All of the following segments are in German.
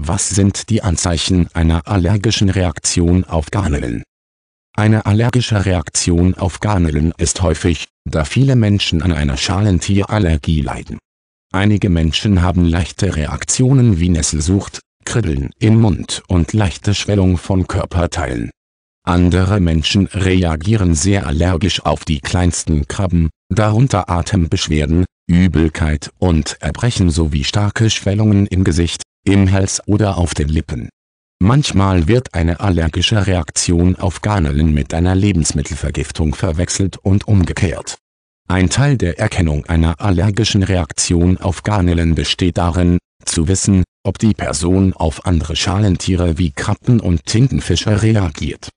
Was sind die Anzeichen einer allergischen Reaktion auf Garnelen? Eine allergische Reaktion auf Garnelen ist häufig, da viele Menschen an einer Schalentierallergie leiden. Einige Menschen haben leichte Reaktionen wie Nesselsucht, Kribbeln im Mund und leichte Schwellung von Körperteilen. Andere Menschen reagieren sehr allergisch auf die kleinsten Krabben, darunter Atembeschwerden, Übelkeit und Erbrechen sowie starke Schwellungen im Gesicht, im Hals oder auf den Lippen. Manchmal wird eine allergische Reaktion auf Garnelen mit einer Lebensmittelvergiftung verwechselt und umgekehrt. Ein Teil der Erkennung einer allergischen Reaktion auf Garnelen besteht darin, zu wissen, ob die Person auf andere Schalentiere wie Krabben und Tintenfische reagiert.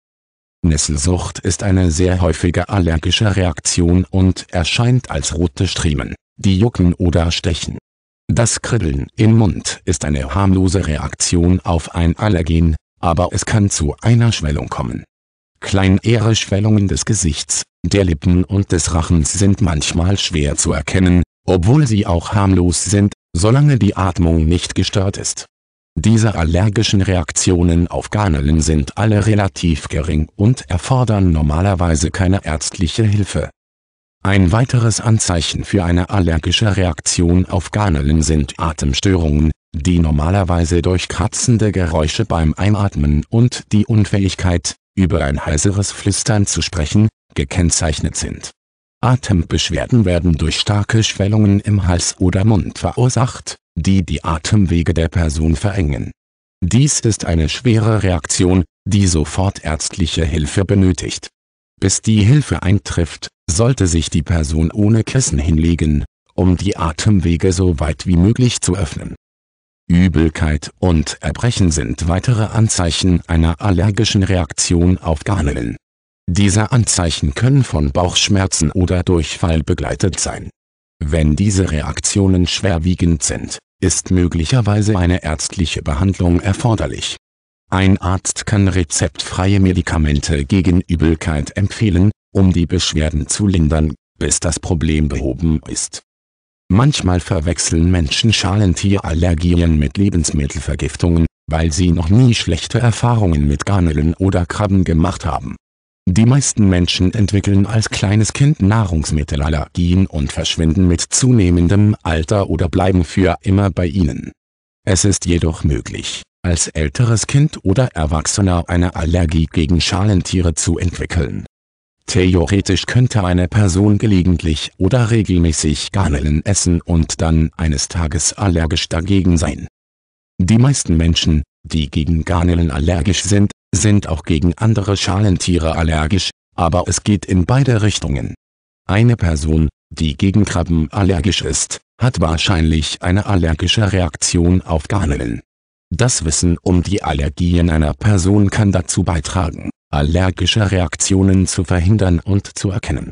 Nesselsucht ist eine sehr häufige allergische Reaktion und erscheint als rote Striemen, die jucken oder stechen das Kribbeln im Mund ist eine harmlose Reaktion auf ein Allergen, aber es kann zu einer Schwellung kommen. Kleinere Schwellungen des Gesichts, der Lippen und des Rachens sind manchmal schwer zu erkennen, obwohl sie auch harmlos sind, solange die Atmung nicht gestört ist. Diese allergischen Reaktionen auf Garnelen sind alle relativ gering und erfordern normalerweise keine ärztliche Hilfe. Ein weiteres Anzeichen für eine allergische Reaktion auf Garnelen sind Atemstörungen, die normalerweise durch kratzende Geräusche beim Einatmen und die Unfähigkeit, über ein heiseres Flüstern zu sprechen, gekennzeichnet sind. Atembeschwerden werden durch starke Schwellungen im Hals oder Mund verursacht, die die Atemwege der Person verengen. Dies ist eine schwere Reaktion, die sofort ärztliche Hilfe benötigt bis die Hilfe eintrifft, sollte sich die Person ohne Kissen hinlegen, um die Atemwege so weit wie möglich zu öffnen. Übelkeit und Erbrechen sind weitere Anzeichen einer allergischen Reaktion auf Garnelen. Diese Anzeichen können von Bauchschmerzen oder Durchfall begleitet sein. Wenn diese Reaktionen schwerwiegend sind, ist möglicherweise eine ärztliche Behandlung erforderlich ein Arzt kann rezeptfreie Medikamente gegen Übelkeit empfehlen, um die Beschwerden zu lindern, bis das Problem behoben ist. Manchmal verwechseln Menschen Schalentierallergien mit Lebensmittelvergiftungen, weil sie noch nie schlechte Erfahrungen mit Garnelen oder Krabben gemacht haben. Die meisten Menschen entwickeln als kleines Kind Nahrungsmittelallergien und verschwinden mit zunehmendem Alter oder bleiben für immer bei ihnen. Es ist jedoch möglich, als älteres Kind oder Erwachsener eine Allergie gegen Schalentiere zu entwickeln. Theoretisch könnte eine Person gelegentlich oder regelmäßig Garnelen essen und dann eines Tages allergisch dagegen sein. Die meisten Menschen, die gegen Garnelen allergisch sind, sind auch gegen andere Schalentiere allergisch, aber es geht in beide Richtungen. Eine Person, die gegen Krabben allergisch ist, hat wahrscheinlich eine allergische Reaktion auf Garnelen. Das Wissen um die Allergien einer Person kann dazu beitragen, allergische Reaktionen zu verhindern und zu erkennen